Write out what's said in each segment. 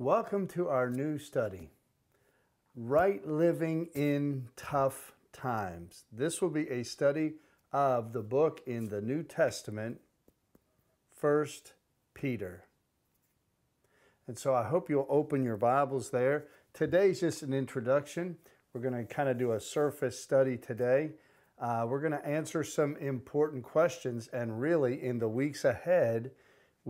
Welcome to our new study, Right Living in Tough Times. This will be a study of the book in the New Testament, First Peter. And so I hope you'll open your Bibles there. Today's just an introduction. We're going to kind of do a surface study today. Uh, we're going to answer some important questions, and really, in the weeks ahead,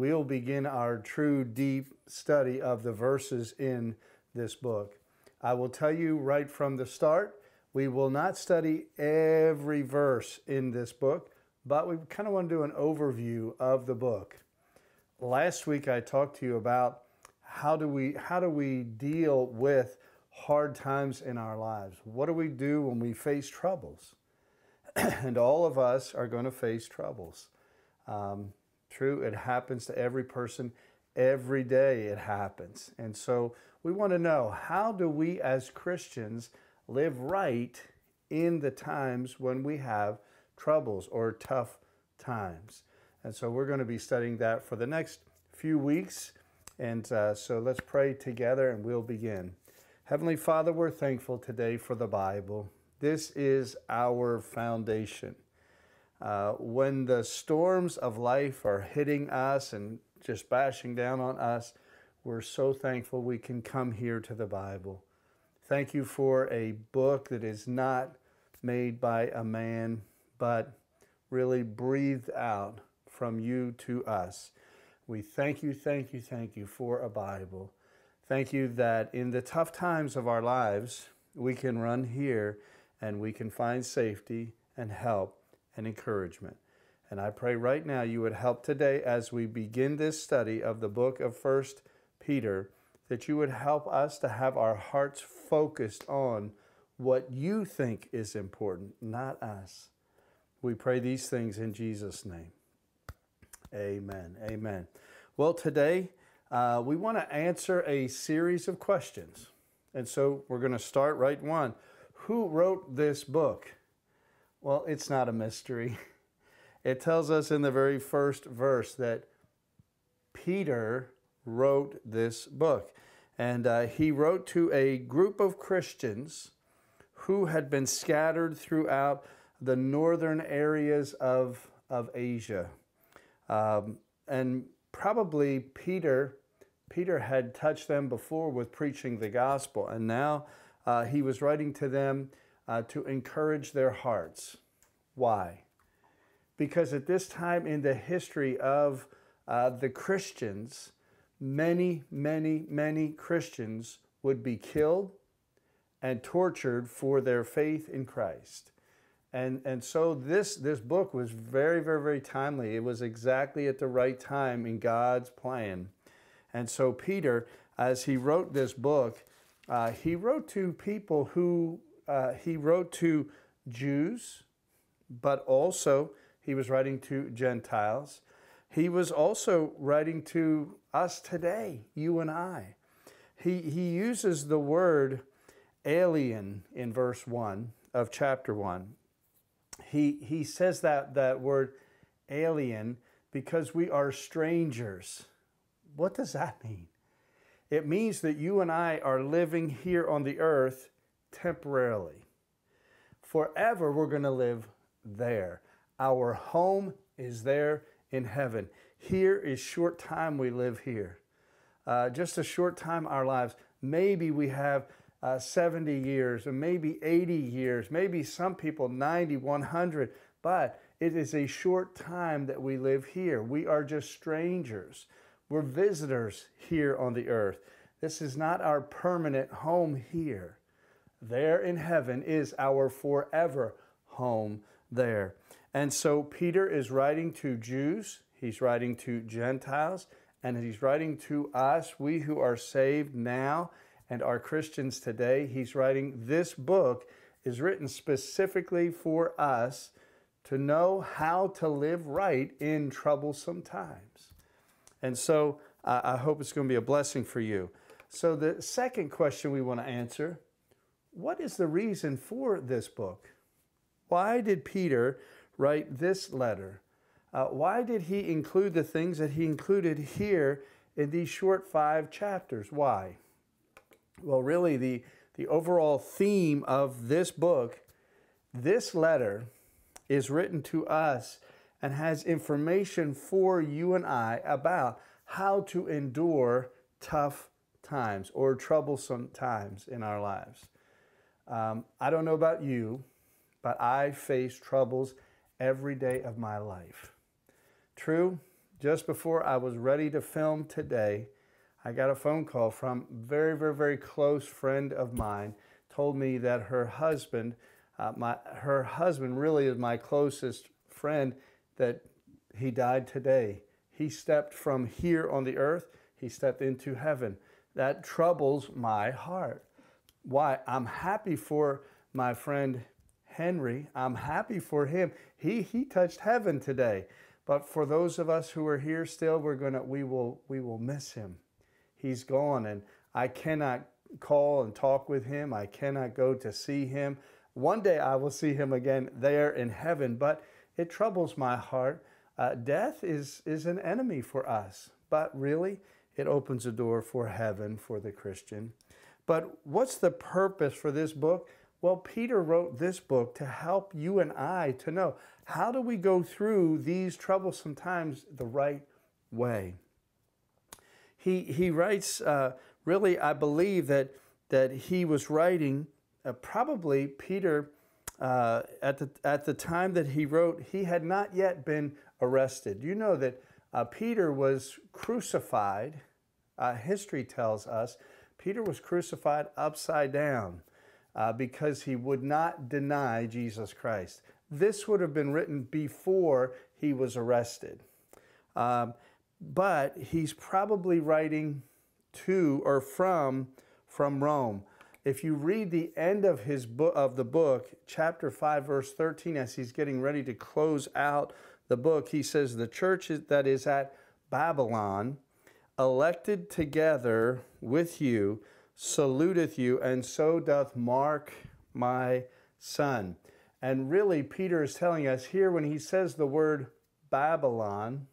we'll begin our true deep study of the verses in this book. I will tell you right from the start, we will not study every verse in this book, but we kind of want to do an overview of the book. Last week I talked to you about how do we how do we deal with hard times in our lives? What do we do when we face troubles? and all of us are going to face troubles. Um, True, it happens to every person every day, it happens. And so we want to know how do we as Christians live right in the times when we have troubles or tough times? And so we're going to be studying that for the next few weeks. And uh, so let's pray together and we'll begin. Heavenly Father, we're thankful today for the Bible. This is our foundation. Uh, when the storms of life are hitting us and just bashing down on us, we're so thankful we can come here to the Bible. Thank you for a book that is not made by a man, but really breathed out from you to us. We thank you, thank you, thank you for a Bible. Thank you that in the tough times of our lives, we can run here and we can find safety and help and encouragement. And I pray right now you would help today as we begin this study of the book of First Peter, that you would help us to have our hearts focused on what you think is important, not us. We pray these things in Jesus' name. Amen. Amen. Well, today uh, we want to answer a series of questions. And so we're going to start right one. Who wrote this book? Well, it's not a mystery. It tells us in the very first verse that Peter wrote this book. And uh, he wrote to a group of Christians who had been scattered throughout the northern areas of, of Asia. Um, and probably Peter Peter had touched them before with preaching the gospel, and now uh, he was writing to them uh, to encourage their hearts. Why? Because at this time in the history of uh, the Christians, many, many, many Christians would be killed and tortured for their faith in Christ. And, and so this, this book was very, very, very timely. It was exactly at the right time in God's plan. And so Peter, as he wrote this book, uh, he wrote to people who uh, he wrote to Jews, but also he was writing to Gentiles. He was also writing to us today, you and I. He, he uses the word alien in verse 1 of chapter 1. He, he says that, that word alien because we are strangers. What does that mean? It means that you and I are living here on the earth temporarily. Forever, we're going to live there. Our home is there in heaven. Here is short time we live here. Uh, just a short time our lives. Maybe we have uh, 70 years, or maybe 80 years, maybe some people 90, 100, but it is a short time that we live here. We are just strangers. We're visitors here on the earth. This is not our permanent home here there in heaven is our forever home there. And so Peter is writing to Jews, he's writing to Gentiles, and he's writing to us, we who are saved now and are Christians today. He's writing this book is written specifically for us to know how to live right in troublesome times. And so uh, I hope it's going to be a blessing for you. So, the second question we want to answer what is the reason for this book? Why did Peter write this letter? Uh, why did he include the things that he included here in these short five chapters? Why? Well, really, the, the overall theme of this book, this letter, is written to us and has information for you and I about how to endure tough times or troublesome times in our lives. Um, I don't know about you, but I face troubles every day of my life. True, just before I was ready to film today, I got a phone call from a very, very, very close friend of mine. Told me that her husband, uh, my her husband really is my closest friend. That he died today. He stepped from here on the earth. He stepped into heaven. That troubles my heart. Why? I'm happy for my friend Henry. I'm happy for him. He he touched heaven today. But for those of us who are here still, we're gonna we will we will miss him. He's gone and I cannot call and talk with him. I cannot go to see him. One day I will see him again there in heaven, but it troubles my heart. Uh, death is, is an enemy for us, but really, it opens a door for heaven for the Christian. But what's the purpose for this book? Well, Peter wrote this book to help you and I to know how do we go through these troublesome times the right way. He, he writes, uh, really, I believe that, that he was writing, uh, probably Peter, uh, at, the, at the time that he wrote, he had not yet been arrested. You know that uh, Peter was crucified, uh, history tells us, Peter was crucified upside down uh, because he would not deny Jesus Christ. This would have been written before he was arrested. Um, but he's probably writing to or from, from Rome. If you read the end of his book of the book, chapter 5 verse 13 as he's getting ready to close out the book, he says the church that is at Babylon elected together with you, saluteth you, and so doth Mark my son. And really, Peter is telling us here when he says the word Babylon,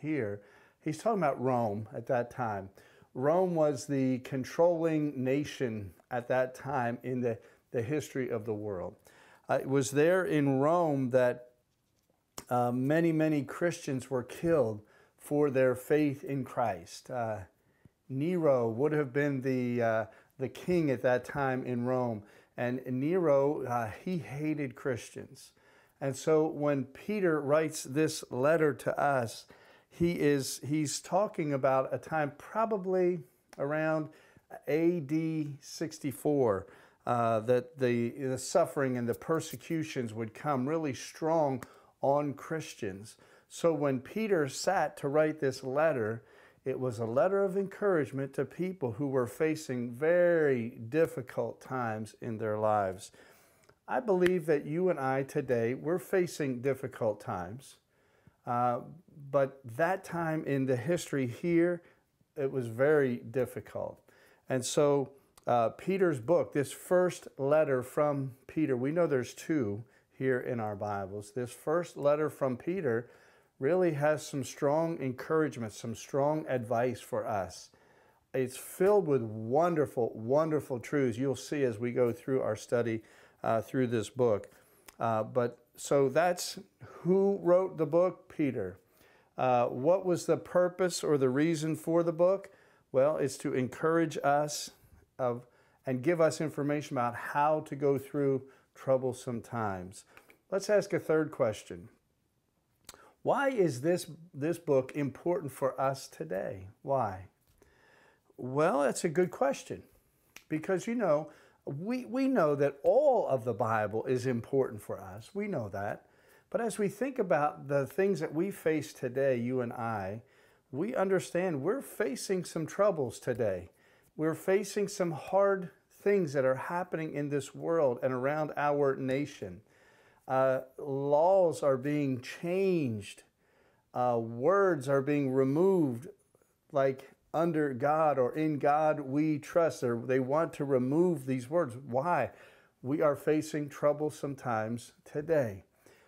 here, he's talking about Rome at that time. Rome was the controlling nation at that time in the, the history of the world. Uh, it was there in Rome that uh, many, many Christians were killed for their faith in Christ. Uh, Nero would have been the, uh, the king at that time in Rome. And Nero, uh, he hated Christians. And so when Peter writes this letter to us, he is he's talking about a time probably around AD 64 uh, that the, the suffering and the persecutions would come really strong on Christians. So when Peter sat to write this letter, it was a letter of encouragement to people who were facing very difficult times in their lives. I believe that you and I today, we're facing difficult times. Uh, but that time in the history here, it was very difficult. And so, uh, Peter's book, this first letter from Peter, we know there's two here in our Bibles. This first letter from Peter really has some strong encouragement, some strong advice for us. It's filled with wonderful, wonderful truths you'll see as we go through our study uh, through this book. Uh, but so that's who wrote the book? Peter. Uh, what was the purpose or the reason for the book? Well, it's to encourage us of, and give us information about how to go through troublesome times. Let's ask a third question. Why is this, this book important for us today? Why? Well, that's a good question because, you know, we, we know that all of the Bible is important for us. We know that. But as we think about the things that we face today, you and I, we understand we're facing some troubles today. We're facing some hard things that are happening in this world and around our nation. Uh, laws are being changed. Uh, words are being removed, like under God or in God we trust. Or they want to remove these words. Why? We are facing trouble sometimes today.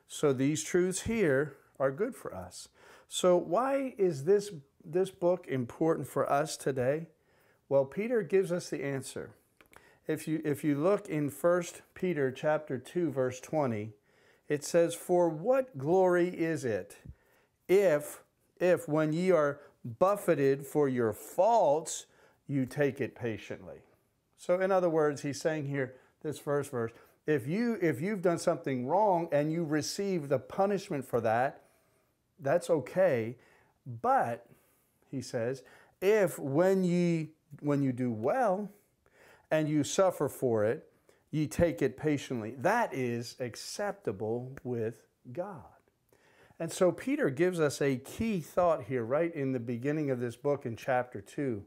So these truths here are good for us. So why is this this book important for us today? Well, Peter gives us the answer. If you if you look in 1 Peter chapter 2 verse 20, it says, For what glory is it if, if when ye are buffeted for your faults, you take it patiently? So, in other words, he's saying here, this first verse, if you if you've done something wrong and you receive the punishment for that that's okay but he says if when ye when you do well and you suffer for it ye take it patiently. That is acceptable with God. And so Peter gives us a key thought here, right in the beginning of this book in chapter 2.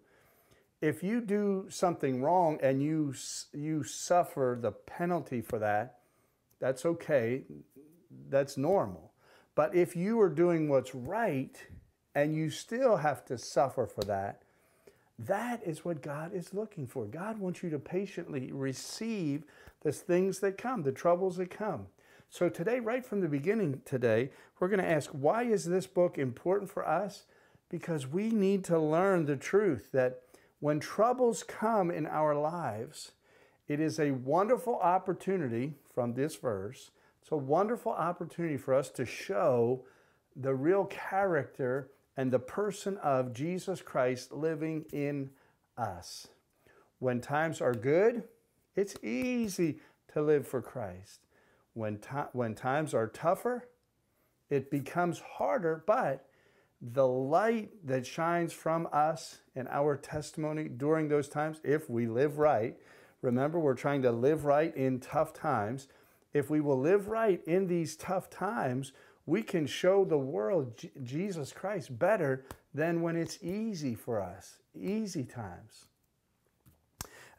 If you do something wrong and you, you suffer the penalty for that, that's okay, that's normal. But if you are doing what's right and you still have to suffer for that, that is what God is looking for. God wants you to patiently receive the things that come, the troubles that come. So, today, right from the beginning, today, we're going to ask why is this book important for us? Because we need to learn the truth that when troubles come in our lives, it is a wonderful opportunity from this verse. It's a wonderful opportunity for us to show the real character and the person of Jesus Christ living in us. When times are good, it's easy to live for Christ. When, when times are tougher, it becomes harder, but the light that shines from us and our testimony during those times, if we live right, remember we're trying to live right in tough times. If we will live right in these tough times, we can show the world J- Jesus Christ better than when it's easy for us, easy times.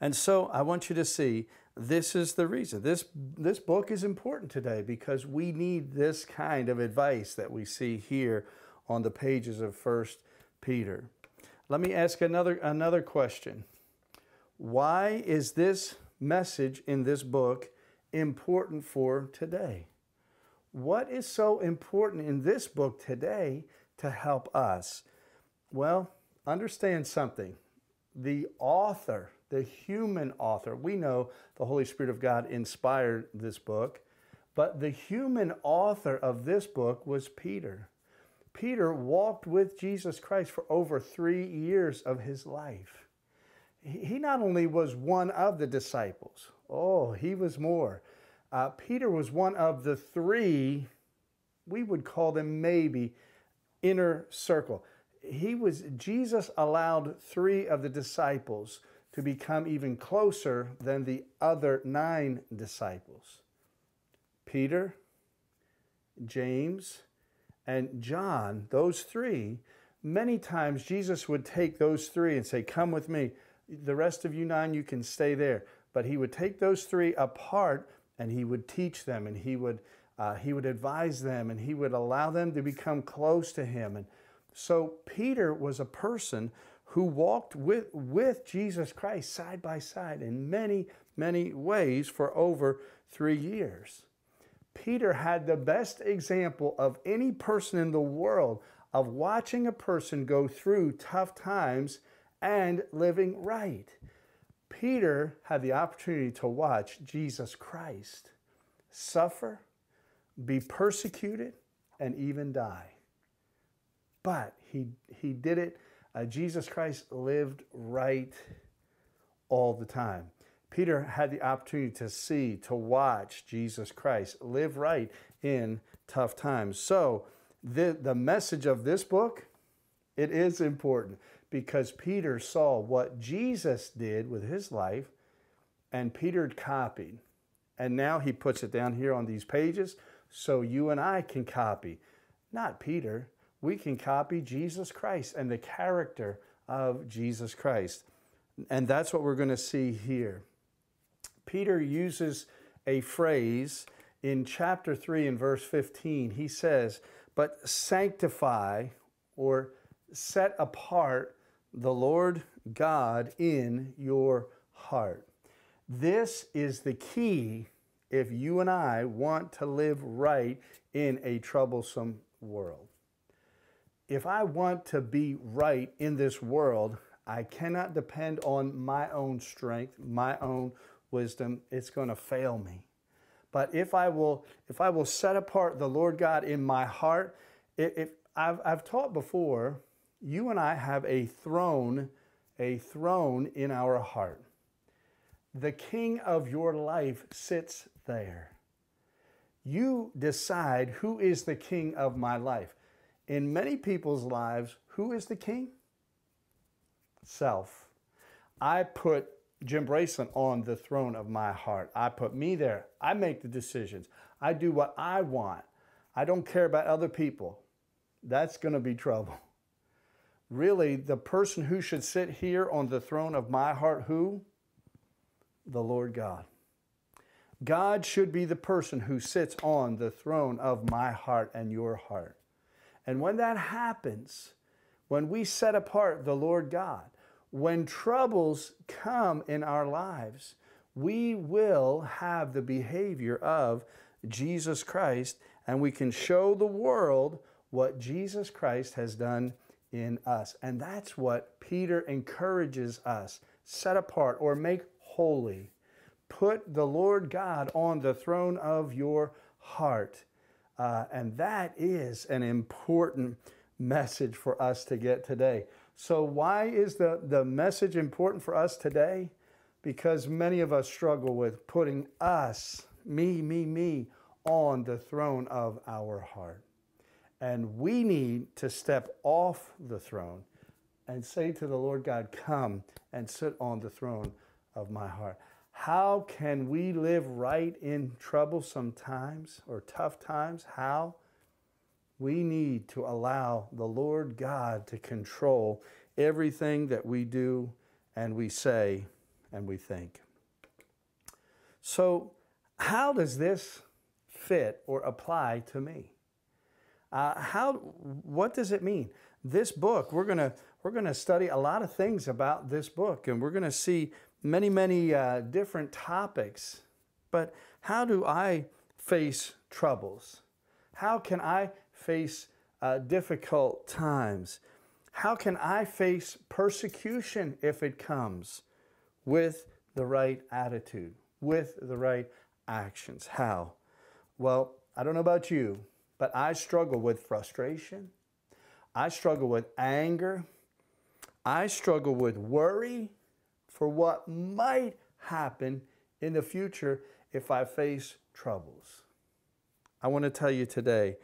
And so I want you to see this is the reason. This, this book is important today because we need this kind of advice that we see here on the pages of First Peter. Let me ask another, another question. Why is this message in this book important for today? What is so important in this book today to help us? Well, understand something. The author, the human author, we know the Holy Spirit of God inspired this book, but the human author of this book was Peter. Peter walked with Jesus Christ for over three years of his life. He not only was one of the disciples, oh, he was more. Uh, Peter was one of the three, we would call them maybe, inner circle. He was, Jesus allowed three of the disciples to become even closer than the other nine disciples Peter, James, and John, those three. Many times Jesus would take those three and say, Come with me. The rest of you nine, you can stay there. But he would take those three apart and he would teach them and he would uh, he would advise them and he would allow them to become close to him and so peter was a person who walked with with jesus christ side by side in many many ways for over three years peter had the best example of any person in the world of watching a person go through tough times and living right Peter had the opportunity to watch Jesus Christ suffer, be persecuted, and even die. But he, he did it. Uh, Jesus Christ lived right all the time. Peter had the opportunity to see, to watch Jesus Christ live right in tough times. So, the, the message of this book, it is important because Peter saw what Jesus did with his life and Peter copied. And now he puts it down here on these pages so you and I can copy. Not Peter, we can copy Jesus Christ and the character of Jesus Christ. And that's what we're going to see here. Peter uses a phrase in chapter 3 and verse 15. He says, But sanctify or set apart the Lord God in your heart. This is the key if you and I want to live right in a troublesome world. If I want to be right in this world, I cannot depend on my own strength, my own wisdom. It's going to fail me. But if I will, if I will set apart the Lord God in my heart, if I've, I've taught before you and I have a throne, a throne in our heart. The king of your life sits there. You decide who is the king of my life. In many people's lives, who is the king? Self. I put Jim Bracelet on the throne of my heart. I put me there. I make the decisions. I do what I want. I don't care about other people. That's going to be trouble really the person who should sit here on the throne of my heart, who? The Lord God. God should be the person who sits on the throne of my heart and your heart. And when that happens, when we set apart the Lord God, when troubles come in our lives, we will have the behavior of Jesus Christ and we can show the world what Jesus Christ has done in us. And that's what Peter encourages us set apart or make holy. Put the Lord God on the throne of your heart. Uh, and that is an important message for us to get today. So, why is the, the message important for us today? Because many of us struggle with putting us, me, me, me, on the throne of our heart. And we need to step off the throne and say to the Lord God, Come and sit on the throne of my heart. How can we live right in troublesome times or tough times? How? We need to allow the Lord God to control everything that we do and we say and we think. So, how does this fit or apply to me? Uh, how, what does it mean? This book, we're going to we're going to study a lot of things about this book, and we're going to see many, many uh, different topics. But how do I face troubles? How can I face uh, difficult times? How can I face persecution if it comes with the right attitude, with the right actions? How? Well, I don't know about you, but I struggle with frustration. I struggle with anger. I struggle with worry for what might happen in the future if I face troubles. I want to tell you today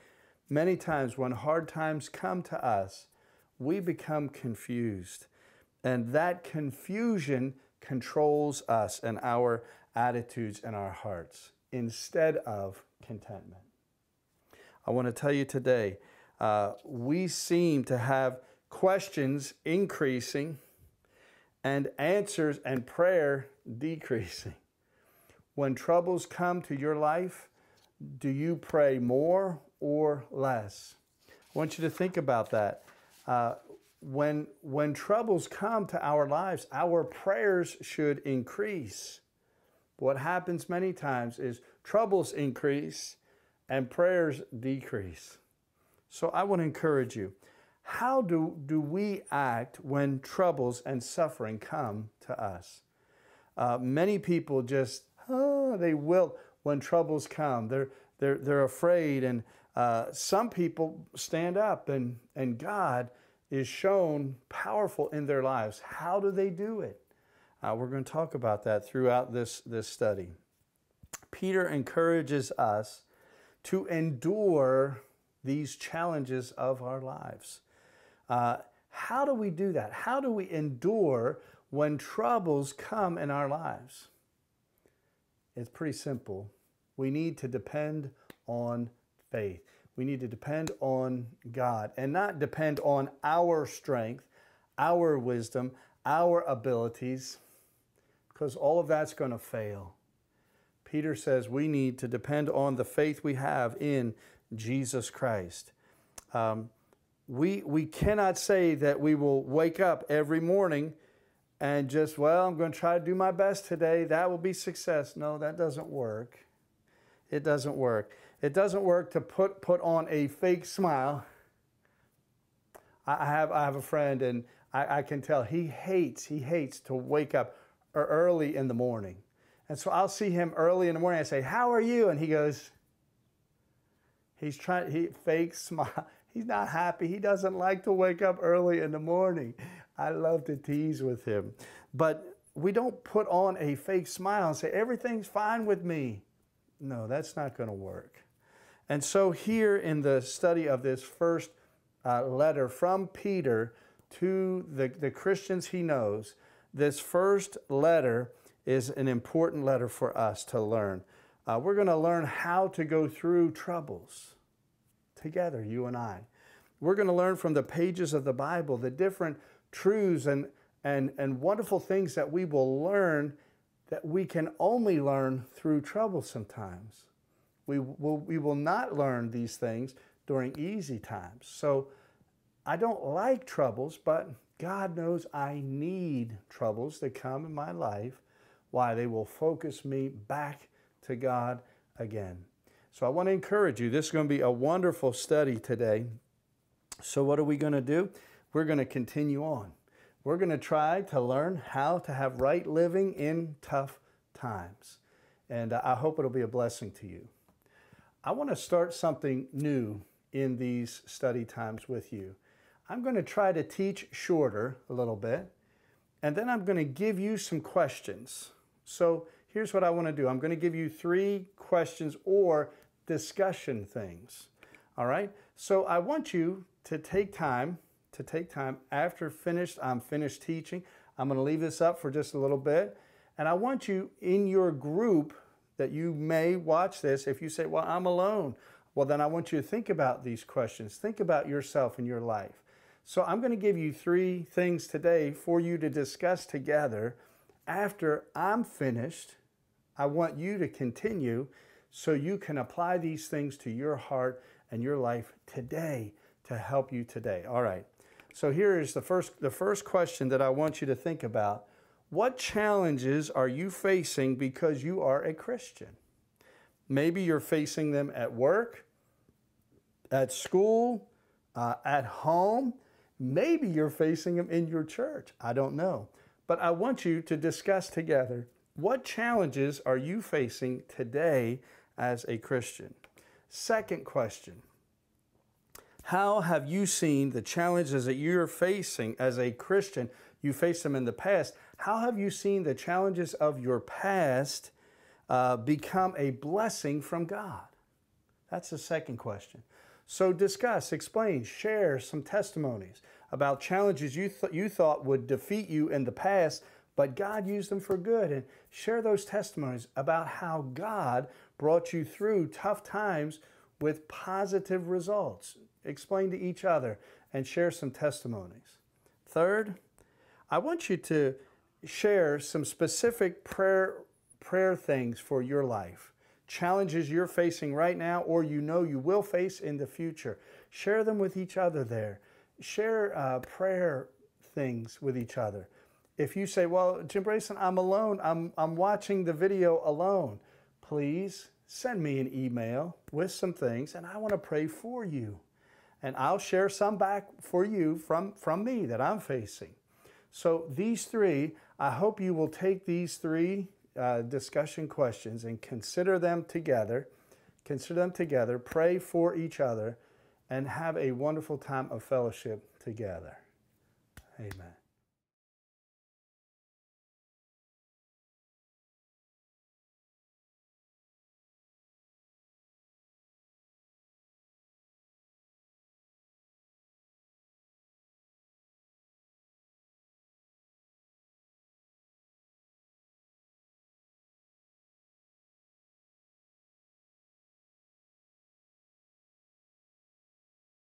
many times when hard times come to us, we become confused. And that confusion controls us and our attitudes and our hearts instead of contentment. I want to tell you today uh, we seem to have questions increasing and answers and prayer decreasing. When troubles come to your life, do you pray more or less? I want you to think about that. Uh, when, when troubles come to our lives, our prayers should increase. What happens many times is troubles increase and prayers decrease. So I want to encourage you. How do, do we act when troubles and suffering come to us? Uh, many people just, oh, they wilt when troubles come. They're, they're, they're afraid. And uh, some people stand up, and, and God is shown powerful in their lives. How do they do it? Uh, we're going to talk about that throughout this, this study. Peter encourages us to endure these challenges of our lives. Uh, how do we do that? How do we endure when troubles come in our lives? It's pretty simple. We need to depend on faith. We need to depend on God and not depend on our strength, our wisdom, our abilities, because all of that's going to fail. Peter says we need to depend on the faith we have in Jesus Christ. Um, we, we cannot say that we will wake up every morning and just, well, I'm going to try to do my best today. That will be success. No, that doesn't work. It doesn't work. It doesn't work to put, put on a fake smile. I have, I have a friend, and I, I can tell he hates, he hates to wake up early in the morning. And so I'll see him early in the morning. I say, How are you? And he goes, He's trying, he fake smile. He's not happy. He doesn't like to wake up early in the morning. I love to tease with him. But we don't put on a fake smile and say, Everything's fine with me. No, that's not going to work. And so, here in the study of this first uh, letter from Peter to the, the Christians he knows, this first letter is an important letter for us to learn. Uh, we're going to learn how to go through troubles together, you and I. We're going to learn from the pages of the Bible the different truths and, and, and wonderful things that we will learn that we can only learn through trouble sometimes. We will, we will not learn these things during easy times. So I don't like troubles, but God knows I need troubles to come in my life why? They will focus me back to God again. So I want to encourage you. This is going to be a wonderful study today. So, what are we going to do? We're going to continue on. We're going to try to learn how to have right living in tough times. And I hope it'll be a blessing to you. I want to start something new in these study times with you. I'm going to try to teach shorter a little bit, and then I'm going to give you some questions. So here's what I want to do. I'm going to give you three questions or discussion things. All right. So I want you to take time to take time after finished. I'm finished teaching. I'm going to leave this up for just a little bit. And I want you in your group that you may watch this. If you say, well, I'm alone. Well, then I want you to think about these questions. Think about yourself and your life. So I'm going to give you three things today for you to discuss together after I'm finished, I want you to continue so you can apply these things to your heart and your life today to help you today. All right. So here is the first the first question that I want you to think about. What challenges are you facing because you are a Christian? Maybe you're facing them at work, at school, uh, at home. Maybe you're facing them in your church. I don't know but I want you to discuss together what challenges are you facing today as a Christian? Second question How have you seen the challenges that you're facing as a Christian? You faced them in the past. How have you seen the challenges of your past uh, become a blessing from God? That's the second question. So discuss, explain, share some testimonies about challenges you, th you thought would defeat you in the past, but God used them for good. And share those testimonies about how God brought you through tough times with positive results. Explain to each other and share some testimonies. Third, I want you to share some specific prayer, prayer things for your life, challenges you're facing right now or you know you will face in the future. Share them with each other there share uh, prayer things with each other. If you say, Well, Jim Brayson, I'm alone, I'm, I'm watching the video alone, please send me an email with some things, and I want to pray for you. And I'll share some back for you from, from me that I'm facing. So, these three, I hope you will take these three uh, discussion questions and consider them together. Consider them together, pray for each other and have a wonderful time of fellowship together. Amen.